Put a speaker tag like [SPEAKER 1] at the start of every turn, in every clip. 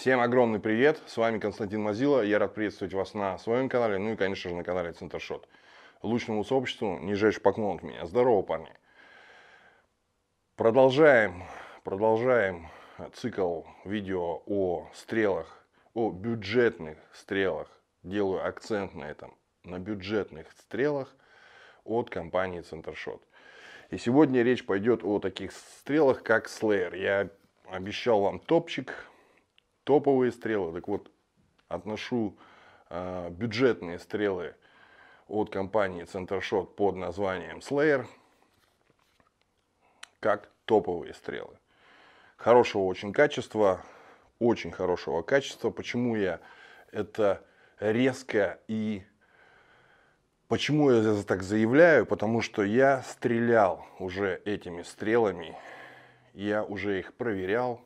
[SPEAKER 1] Всем огромный привет, с вами Константин Мазила, я рад приветствовать вас на своем канале, ну и, конечно же, на канале Центршот. лучшему сообществу Не нижайший поклон от меня. Здорово, парни! Продолжаем, продолжаем цикл видео о стрелах, о бюджетных стрелах. Делаю акцент на этом, на бюджетных стрелах от компании Центршот. И сегодня речь пойдет о таких стрелах, как Slayer. Я обещал вам топчик, топовые стрелы. Так вот, отношу э, бюджетные стрелы от компании CenterShot под названием Slayer как топовые стрелы. Хорошего очень качества, очень хорошего качества. Почему я это резко и почему я это так заявляю? Потому что я стрелял уже этими стрелами, я уже их проверял,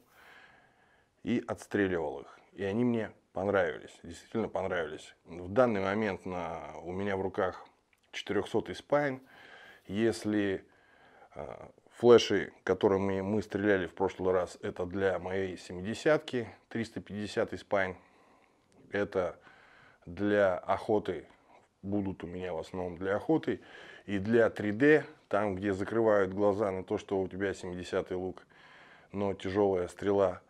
[SPEAKER 1] и отстреливал их. И они мне понравились, действительно понравились. В данный момент на, у меня в руках 400 спайн. Если э, флеши, которыми мы стреляли в прошлый раз, это для моей 70-ки, 350 спайн, это для охоты, будут у меня в основном для охоты, и для 3D, там, где закрывают глаза на то, что у тебя 70-й лук, но тяжелая стрела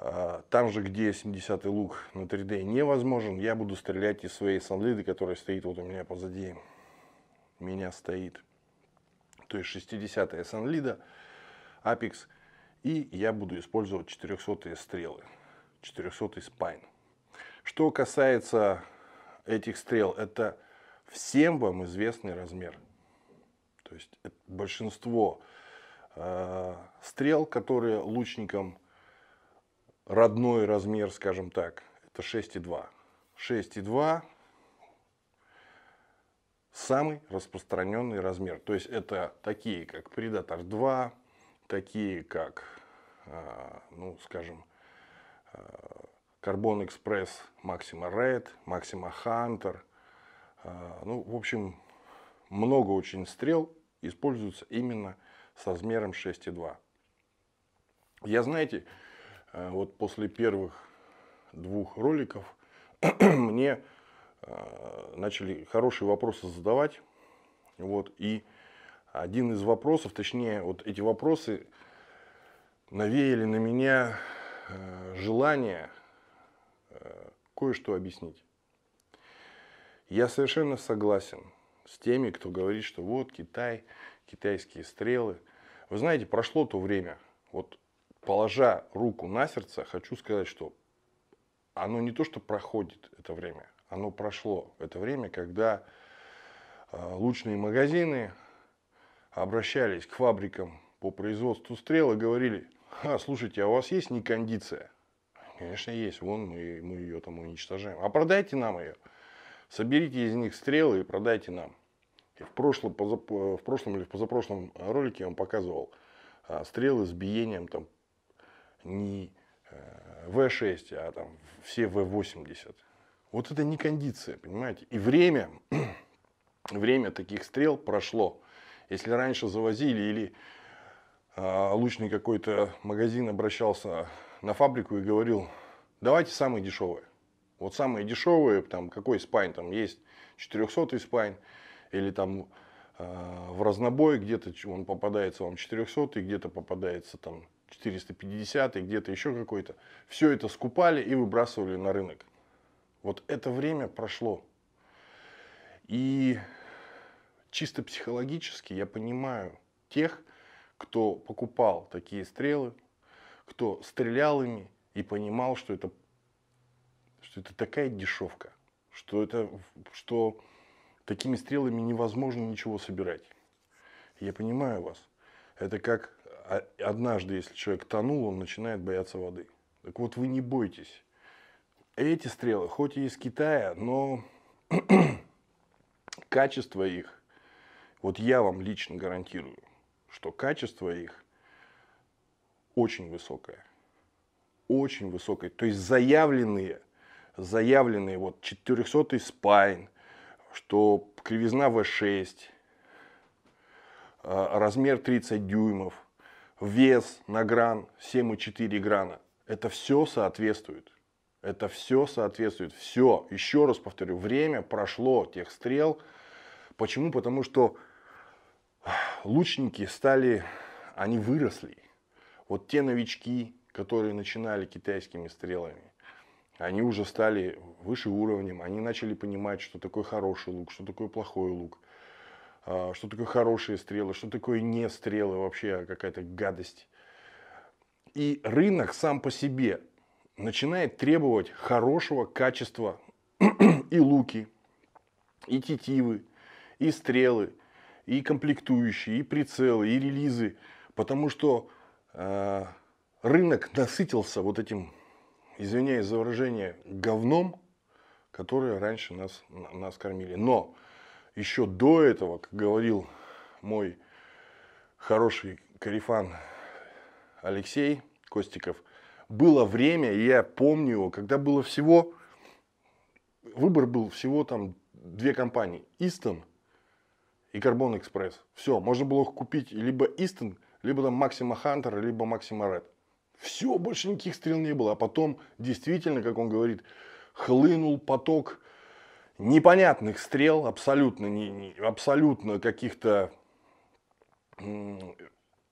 [SPEAKER 1] а, там же, где 70-й лук на 3D невозможен, я буду стрелять из своей санлиды, которая стоит вот у меня позади. Меня стоит. То есть 60-я санлида, apex И я буду использовать 400-е стрелы. 400-й спайн. Что касается этих стрел, это всем вам известный размер. То есть большинство э, стрел, которые лучникам родной размер, скажем так, это 6,2. 6,2 самый распространенный размер. То есть это такие, как Predator 2, такие, как, а, ну, скажем, а, Carbon Express, Maxima Red, Maxima Hunter. А, ну, в общем, много очень стрел используются именно с размером 6,2. Я, знаете, а вот после первых двух роликов мне а, начали хорошие вопросы задавать. Вот, и один из вопросов, точнее, вот эти вопросы навеяли на меня а, желание кое-что объяснить. Я совершенно согласен с теми, кто говорит, что вот Китай, китайские стрелы. Вы знаете, прошло то время. Вот положа руку на сердце, хочу сказать, что оно не то, что проходит это время, оно прошло это время, когда а, лучные магазины обращались к фабрикам по производству стрел и говорили, а, слушайте, а у вас есть некондиция? Конечно, есть, вон мы, мы ее там уничтожаем. А продайте нам ее. Соберите из них стрелы и продайте нам. И в, прошлом, э, в прошлом или в позапрошлом ролике я вам показывал а, стрелы с биением там, не V6, э, а там все V80. Вот это не кондиция, понимаете? И время, время таких стрел прошло. Если раньше завозили или э, какой-то магазин обращался на фабрику и говорил, давайте самые дешевые. Вот самые дешевые, там какой спайн, там есть 400 спайн, или там э, в разнобой где-то он попадается вам 400, где-то попадается там 450 и где-то еще какой-то. Все это скупали и выбрасывали на рынок. Вот это время прошло. И чисто психологически я понимаю тех, кто покупал такие стрелы, кто стрелял ими и понимал, что это, что это такая дешевка, что, это, что такими стрелами невозможно ничего собирать. Я понимаю вас. Это как а однажды, если человек тонул, он начинает бояться воды. Так вот, вы не бойтесь. Эти стрелы, хоть и из Китая, но качество их, вот я вам лично гарантирую, что качество их очень высокое. Очень высокое. То есть заявленные, заявленные вот 400 спайн, что кривизна V6, а, размер 30 дюймов – вес на гран 7,4 грана. Это все соответствует. Это все соответствует. Все. Еще раз повторю, время прошло тех стрел. Почему? Потому что лучники стали, они выросли. Вот те новички, которые начинали китайскими стрелами, они уже стали выше уровнем, они начали понимать, что такое хороший лук, что такое плохой лук – а, что такое хорошие стрелы, что такое не стрелы, а вообще какая-то гадость. И рынок сам по себе начинает требовать хорошего качества и луки, и тетивы, и стрелы, и комплектующие, и прицелы, и релизы, потому что э, рынок насытился вот этим, извиняюсь за выражение, говном, которое раньше нас, нас кормили. Но еще до этого, как говорил мой хороший карифан Алексей Костиков, было время, и я помню его, когда было всего, выбор был всего там две компании, Истон и Карбон Экспресс. Все, можно было купить либо Истон, либо там Максима Хантер, либо Максима Ред. Все, больше никаких стрел не было. А потом, действительно, как он говорит, хлынул поток – непонятных стрел, абсолютно, не, не, абсолютно каких-то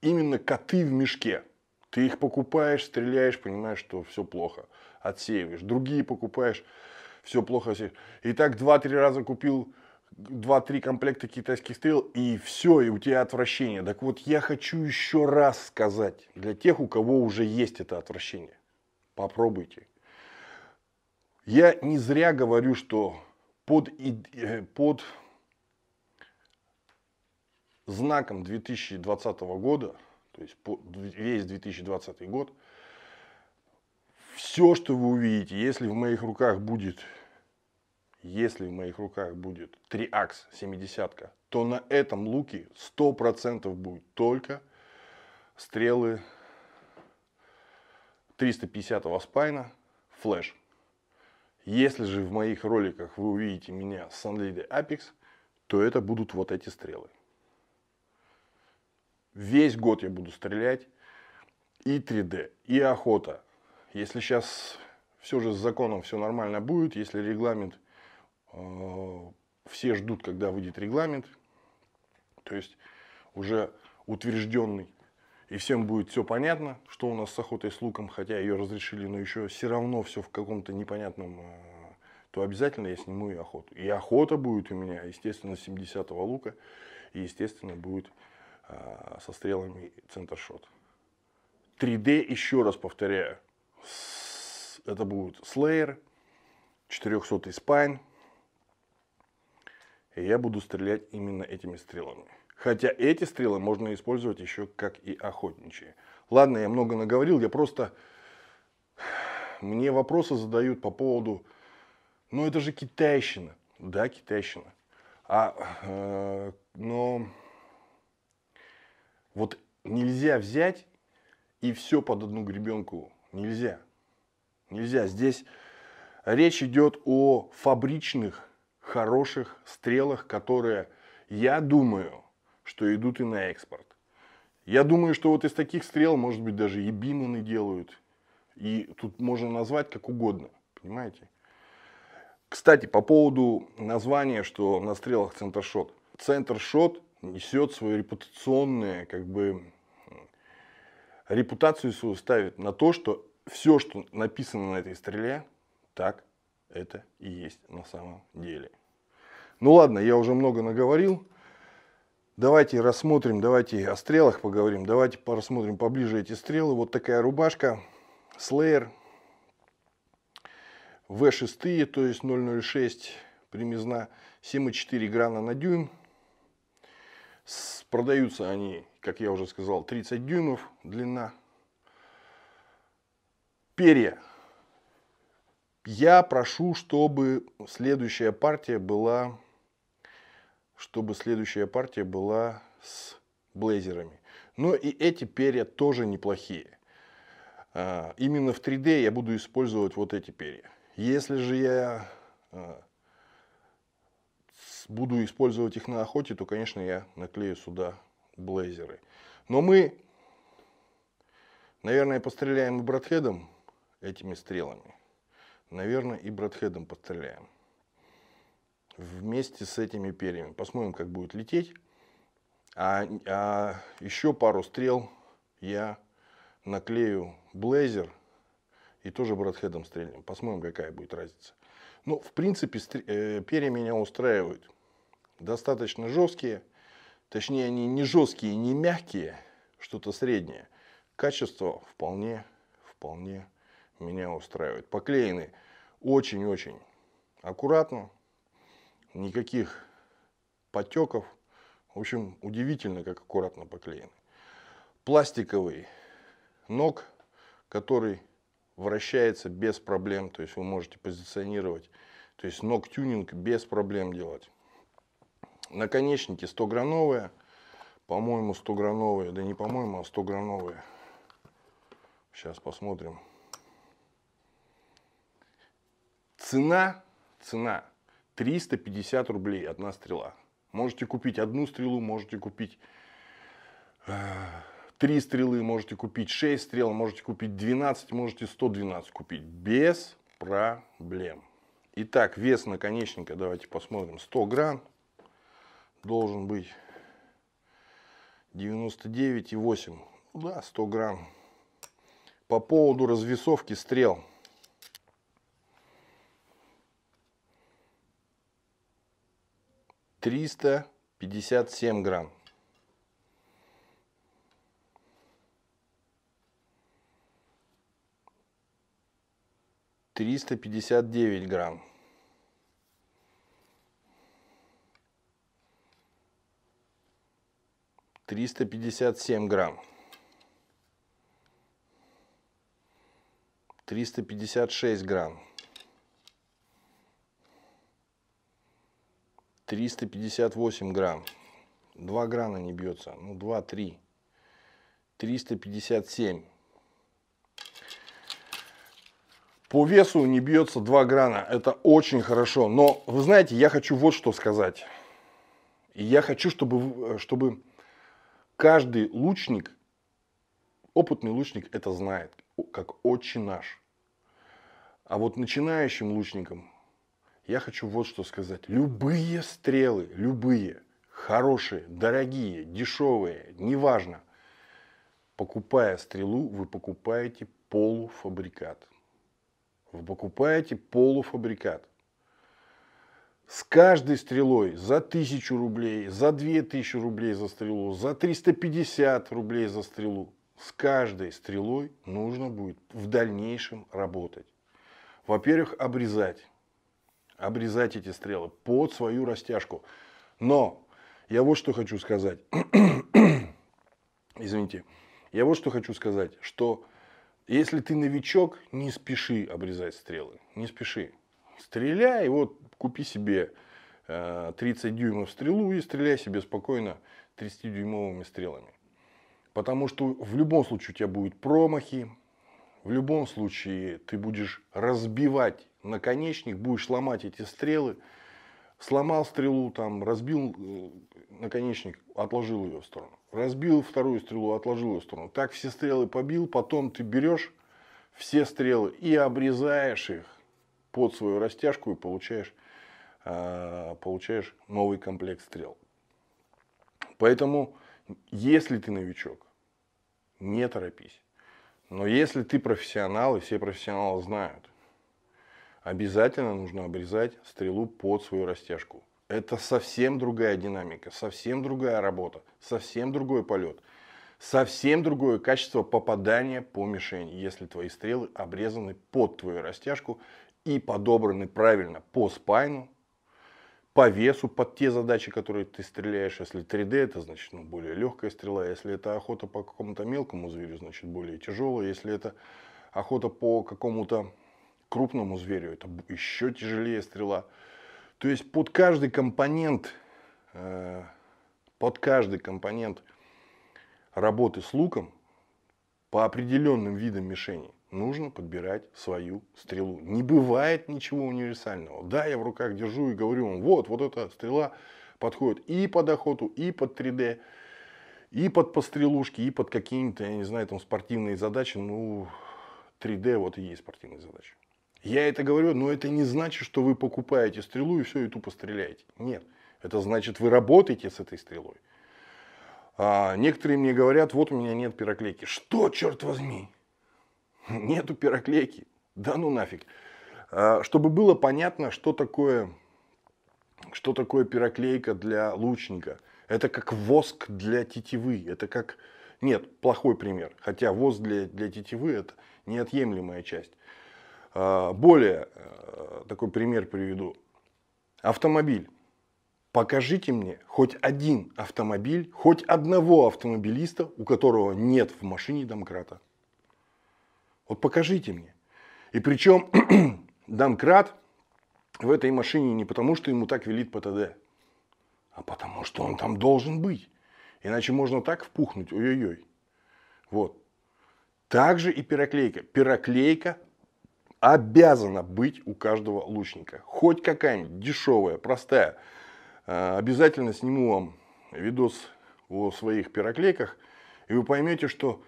[SPEAKER 1] именно коты в мешке. Ты их покупаешь, стреляешь, понимаешь, что все плохо, отсеиваешь. Другие покупаешь, все плохо отсеиваешь. И так 2-3 раза купил 2-3 комплекта китайских стрел, и все, и у тебя отвращение. Так вот, я хочу еще раз сказать, для тех, у кого уже есть это отвращение, попробуйте. Я не зря говорю, что под, э, под знаком 2020 года, то есть весь 2020 год, все, что вы увидите, если в моих руках будет, если в моих руках будет 3-акс 70 то на этом луке 100% будет только стрелы 350 спайна, флеш. Если же в моих роликах вы увидите меня с Sunlady Apex, то это будут вот эти стрелы. Весь год я буду стрелять и 3D, и охота. Если сейчас все же с законом все нормально будет, если регламент, э, все ждут, когда выйдет регламент, то есть уже утвержденный, и всем будет все понятно, что у нас с охотой с луком, хотя ее разрешили, но еще все равно все в каком-то непонятном, э, то обязательно я сниму и охоту. И охота будет у меня, естественно, 70-го лука, и, естественно, будет э, со стрелами центршот. 3D, еще раз повторяю, это будет Slayer, 400 спайн, и я буду стрелять именно этими стрелами. Хотя эти стрелы можно использовать еще как и охотничьи. Ладно, я много наговорил, я просто... Мне вопросы задают по поводу... Ну, это же китайщина. Да, китайщина. А, э, но вот нельзя взять и все под одну гребенку. Нельзя. Нельзя. Здесь речь идет о фабричных, хороших стрелах, которые, я думаю, что идут и на экспорт. Я думаю, что вот из таких стрел, может быть, даже и биманы делают. И тут можно назвать как угодно, понимаете? Кстати, по поводу названия, что на стрелах центршот. Центршот несет свою репутационную, как бы, репутацию свою ставит на то, что все, что написано на этой стреле, так это и есть на самом деле. Ну ладно, я уже много наговорил. Давайте рассмотрим, давайте о стрелах поговорим, давайте рассмотрим поближе эти стрелы. Вот такая рубашка, Slayer, V6, то есть 0,06, примизна 7,4 грана на дюйм. Продаются они, как я уже сказал, 30 дюймов длина. Перья. Я прошу, чтобы следующая партия была чтобы следующая партия была с блейзерами. Но ну и эти перья тоже неплохие. А, именно в 3D я буду использовать вот эти перья. Если же я а, буду использовать их на охоте, то, конечно, я наклею сюда блейзеры. Но мы, наверное, постреляем и братхедом этими стрелами. Наверное, и братхедом постреляем вместе с этими перьями. Посмотрим, как будет лететь. А, а еще пару стрел я наклею блейзер и тоже братхедом стрельнем. Посмотрим, какая будет разница. Ну, в принципе, э, перья меня устраивают. Достаточно жесткие. Точнее, они не жесткие, не мягкие. Что-то среднее. Качество вполне, вполне меня устраивает. Поклеены очень-очень аккуратно никаких потеков. В общем, удивительно, как аккуратно поклеены. Пластиковый ног, который вращается без проблем, то есть вы можете позиционировать, то есть ног тюнинг без проблем делать. Наконечники 100-грановые, по-моему 100-грановые, да не по-моему, а 100-грановые. Сейчас посмотрим. Цена, цена 350 рублей одна стрела. Можете купить одну стрелу, можете купить э, три стрелы, можете купить 6 стрел, можете купить 12, можете 112 купить. Без проблем. Итак, вес наконечника, давайте посмотрим. 100 грамм должен быть 99,8. Да, 100 грамм. По поводу развесовки стрел. 357 грамм. Триста пятьдесят девять грамм. Триста пятьдесят семь грамм. Триста пятьдесят шесть грамм. 358 грамм. 2 грана не бьется. Ну, 2-3. 357. По весу не бьется 2 грана. Это очень хорошо. Но, вы знаете, я хочу вот что сказать. я хочу, чтобы, э, чтобы каждый лучник, опытный лучник это знает, как отче наш. А вот начинающим лучникам я хочу вот что сказать. Любые стрелы, любые, хорошие, дорогие, дешевые, неважно. Покупая стрелу, вы покупаете полуфабрикат. Вы покупаете полуфабрикат. С каждой стрелой за 1000 рублей, за 2000 рублей за стрелу, за 350 рублей за стрелу. С каждой стрелой нужно будет в дальнейшем работать. Во-первых, обрезать обрезать эти стрелы под свою растяжку. Но я вот что хочу сказать. Извините. Я вот что хочу сказать, что если ты новичок, не спеши обрезать стрелы. Не спеши. Стреляй, вот купи себе 30 э, дюймов стрелу и стреляй себе спокойно 30-дюймовыми стрелами. Потому что в любом случае у тебя будут промахи, в любом случае ты будешь разбивать наконечник, будешь ломать эти стрелы. Сломал стрелу, там, разбил э, наконечник, отложил ее в сторону. Разбил вторую стрелу, отложил ее в сторону. Так все стрелы побил, потом ты берешь все стрелы и обрезаешь их под свою растяжку и получаешь, э, получаешь новый комплект стрел. Поэтому, если ты новичок, не торопись. Но если ты профессионал, и все профессионалы знают, обязательно нужно обрезать стрелу под свою растяжку. Это совсем другая динамика, совсем другая работа, совсем другой полет, совсем другое качество попадания по мишени, если твои стрелы обрезаны под твою растяжку и подобраны правильно по спайну, по весу под те задачи, которые ты стреляешь. Если 3D, это значит ну, более легкая стрела. Если это охота по какому-то мелкому зверю, значит более тяжелая. Если это охота по какому-то крупному зверю это еще тяжелее стрела. То есть под каждый компонент, э, под каждый компонент работы с луком по определенным видам мишени нужно подбирать свою стрелу. Не бывает ничего универсального. Да, я в руках держу и говорю вам, вот, вот эта стрела подходит и под охоту, и под 3D, и под пострелушки, и под какие нибудь я не знаю, там спортивные задачи. Ну, 3D вот и есть спортивные задачи. Я это говорю, но это не значит, что вы покупаете стрелу и все, и тупо стреляете. Нет. Это значит, вы работаете с этой стрелой. А некоторые мне говорят, вот у меня нет пироклейки. Что, черт возьми? Нету пироклейки. Да ну нафиг. А, чтобы было понятно, что такое, что такое пироклейка для лучника. Это как воск для тетивы. Это как... Нет, плохой пример. Хотя воск для, для тетивы это неотъемлемая часть. Э, более э, такой пример приведу. Автомобиль. Покажите мне хоть один автомобиль, хоть одного автомобилиста, у которого нет в машине домкрата. Вот покажите мне. И причем домкрат в этой машине не потому, что ему так велит ПТД, а потому, что он там должен быть. Иначе можно так впухнуть, ой-ой-ой. Вот. Также и пироклейка. Пироклейка обязана быть у каждого лучника. Хоть какая-нибудь дешевая, простая. Э, обязательно сниму вам видос о своих пироклейках, и вы поймете, что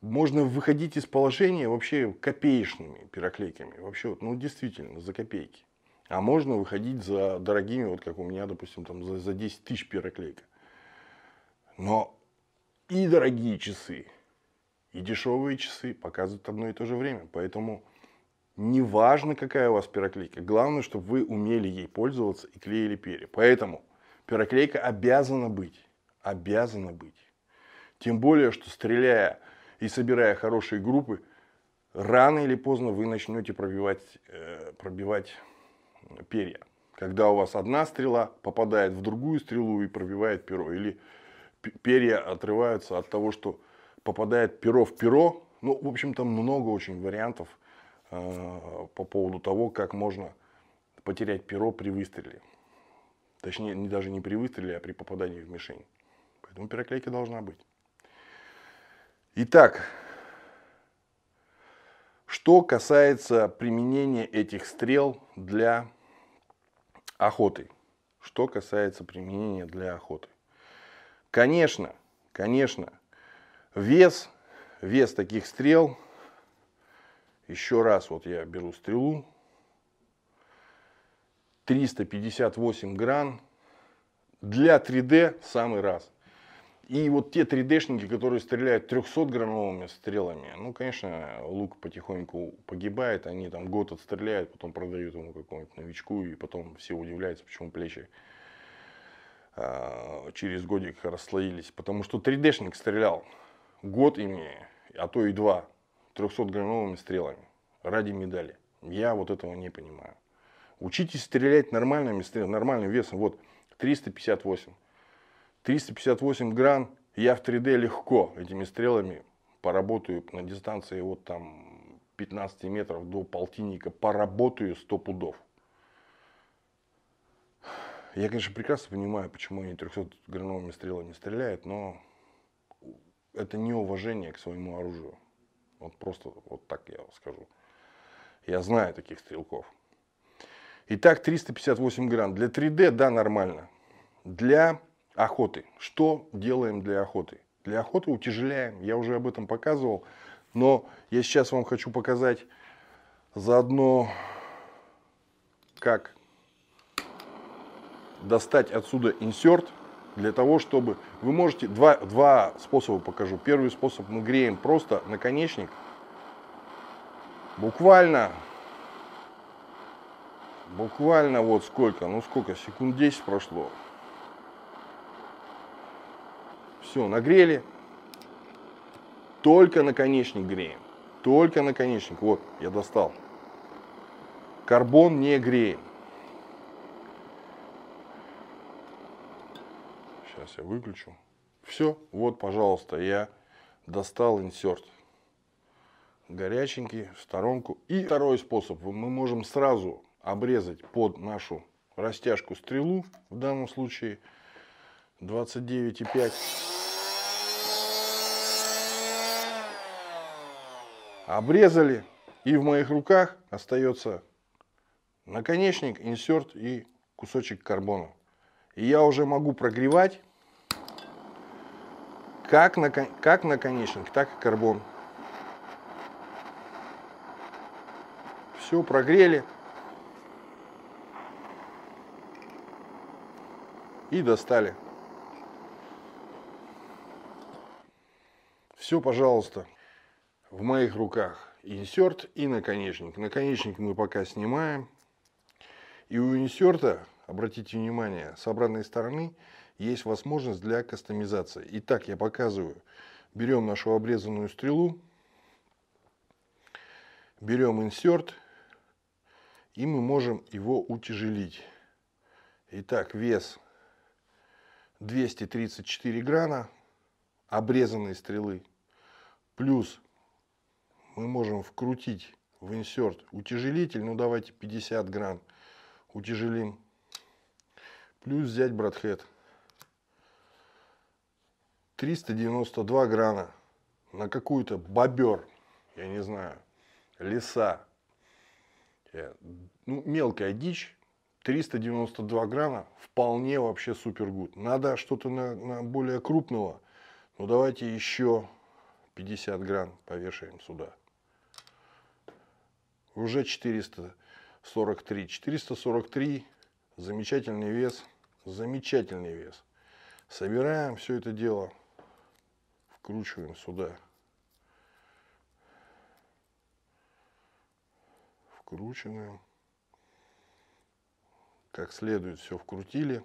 [SPEAKER 1] можно выходить из положения вообще копеечными пироклейками. Вообще, вот, ну, действительно, за копейки. А можно выходить за дорогими, вот как у меня, допустим, там за, за 10 тысяч пироклейка. Но и дорогие часы, и дешевые часы показывают одно и то же время. Поэтому Неважно, какая у вас пироклейка, главное, чтобы вы умели ей пользоваться и клеили перья. Поэтому пироклейка обязана быть. Обязана быть. Тем более, что стреляя и собирая хорошие группы, рано или поздно вы начнете пробивать, э, пробивать перья. Когда у вас одна стрела попадает в другую стрелу и пробивает перо. Или перья отрываются от того, что попадает перо в перо. Ну, в общем, там много очень вариантов – Э, по поводу того, как можно потерять перо при выстреле. Точнее, не, даже не при выстреле, а при попадании в мишень. Поэтому пероклейка должна быть. Итак, что касается применения этих стрел для охоты. Что касается применения для охоты. Конечно, конечно, вес, вес таких стрел еще раз вот я беру стрелу. 358 гран. Для 3D в самый раз. И вот те 3D-шники, которые стреляют 300-грановыми стрелами, ну, конечно, лук потихоньку погибает, они там год отстреляют, потом продают ему какому-нибудь новичку, и потом все удивляются, почему плечи а, через годик расслоились. Потому что 3D-шник стрелял год имея, а то и два. 300-граммовыми стрелами ради медали. Я вот этого не понимаю. Учитесь стрелять нормальными стрелами, нормальным весом. Вот 358. 358 гран я в 3D легко этими стрелами поработаю на дистанции вот там 15 метров до полтинника. Поработаю 100 пудов. Я, конечно, прекрасно понимаю, почему они 300-грановыми стрелами стреляют, но это неуважение к своему оружию. Вот просто вот так я скажу. Я знаю таких стрелков. Итак, 358 грамм. Для 3D, да, нормально. Для охоты. Что делаем для охоты? Для охоты утяжеляем. Я уже об этом показывал. Но я сейчас вам хочу показать заодно, как достать отсюда инсерт – для того, чтобы... Вы можете... Два, два способа покажу. Первый способ мы греем просто наконечник. Буквально... Буквально вот сколько? Ну сколько? Секунд 10 прошло. Все, нагрели. Только наконечник греем. Только наконечник. Вот, я достал. Карбон не греем. Сейчас я выключу. Все, вот, пожалуйста, я достал инсерт. Горяченький, в сторонку. И второй способ. Мы можем сразу обрезать под нашу растяжку стрелу, в данном случае 29,5. Обрезали, и в моих руках остается наконечник, инсерт и кусочек карбона. И я уже могу прогревать как, на, как на наконечник, так и карбон. Все, прогрели. И достали. Все, пожалуйста, в моих руках. Инсерт и наконечник. Наконечник мы пока снимаем. И у инсерта Обратите внимание, с обратной стороны есть возможность для кастомизации. Итак, я показываю. Берем нашу обрезанную стрелу, берем инсерт, и мы можем его утяжелить. Итак, вес 234 грана обрезанной стрелы. Плюс мы можем вкрутить в инсерт утяжелитель, ну давайте 50 гран утяжелим Плюс взять братхед. 392 грана на какую-то бобер, я не знаю, леса. Э, ну, мелкая дичь, 392 грана вполне вообще супергуд. Надо что-то на, на более крупного. Ну давайте еще 50 гран повешаем сюда. Уже 443. 443 замечательный вес, замечательный вес. Собираем все это дело, вкручиваем сюда. Вкручиваем. Как следует все вкрутили.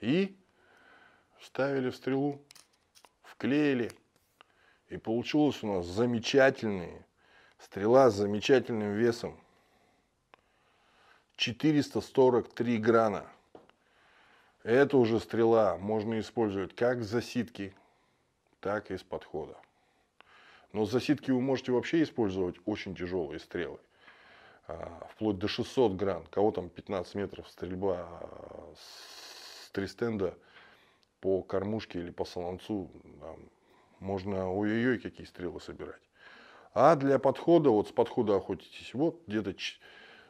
[SPEAKER 1] И вставили в стрелу, вклеили. И получилось у нас замечательные стрела с замечательным весом. 443 грана. Это уже стрела можно использовать как с засидки, так и с подхода. Но с засидки вы можете вообще использовать очень тяжелые стрелы. А, вплоть до 600 гран. Кого там 15 метров стрельба а, с тристенда по кормушке или по солонцу. можно ой-ой-ой какие стрелы собирать. А для подхода, вот с подхода охотитесь, вот где-то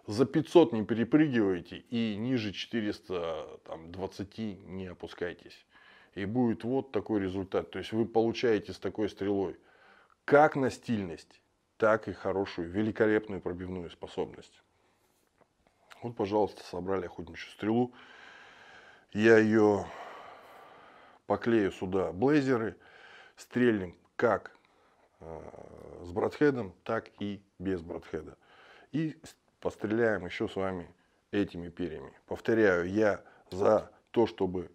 [SPEAKER 1] за 500 не перепрыгивайте и ниже 420 не опускайтесь. И будет вот такой результат. То есть вы получаете с такой стрелой как на стильность так и хорошую, великолепную пробивную способность. Вот, пожалуйста, собрали охотничью стрелу. Я ее поклею сюда блейзеры, стрельнем как э, с братхедом, так и без братхеда. И постреляем еще с вами этими перьями. Повторяю, я за то, чтобы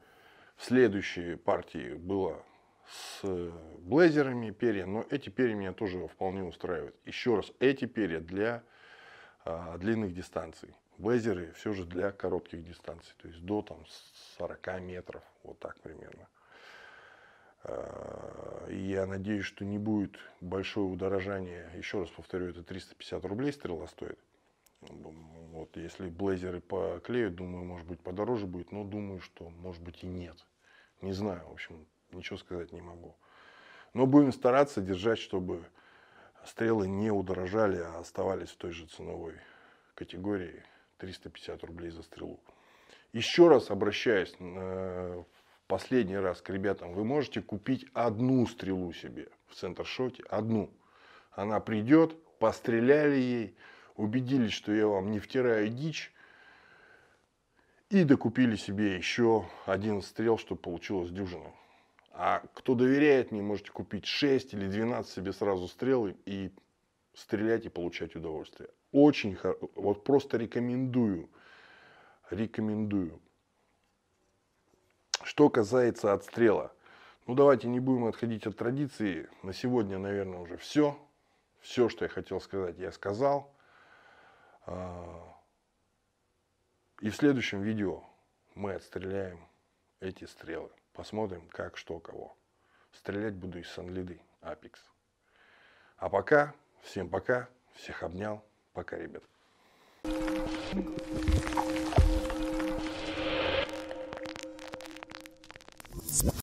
[SPEAKER 1] в следующей партии было с э, блейзерами перья, но эти перья меня тоже вполне устраивают. Еще раз, эти перья для а, длинных дистанций. Блейзеры все же для коротких дистанций, то есть до там, 40 метров, вот так примерно. А, и Я надеюсь, что не будет большое удорожание. Еще раз повторю, это 350 рублей стрела стоит. Вот, если блейзеры поклеят, думаю, может быть, подороже будет, но думаю, что, может быть, и нет. Не знаю, в общем, ничего сказать не могу. Но будем стараться держать, чтобы стрелы не удорожали, а оставались в той же ценовой категории 350 рублей за стрелу. Еще раз обращаюсь э, в последний раз к ребятам. Вы можете купить одну стрелу себе в центр шоте, одну. Она придет, постреляли ей, убедились, что я вам не втираю дичь, и докупили себе еще один стрел, чтобы получилось дюжина. А кто доверяет мне, можете купить 6 или 12 себе сразу стрел и стрелять и получать удовольствие. Очень, хорошо, вот просто рекомендую, рекомендую. Что касается отстрела. Ну, давайте не будем отходить от традиции. На сегодня, наверное, уже все. Все, что я хотел сказать, я сказал. А, и в следующем видео мы отстреляем эти стрелы. Посмотрим, как, что, кого. Стрелять буду из санлиды, Апекс. А пока, всем пока, всех обнял. Пока, ребят. Thank you.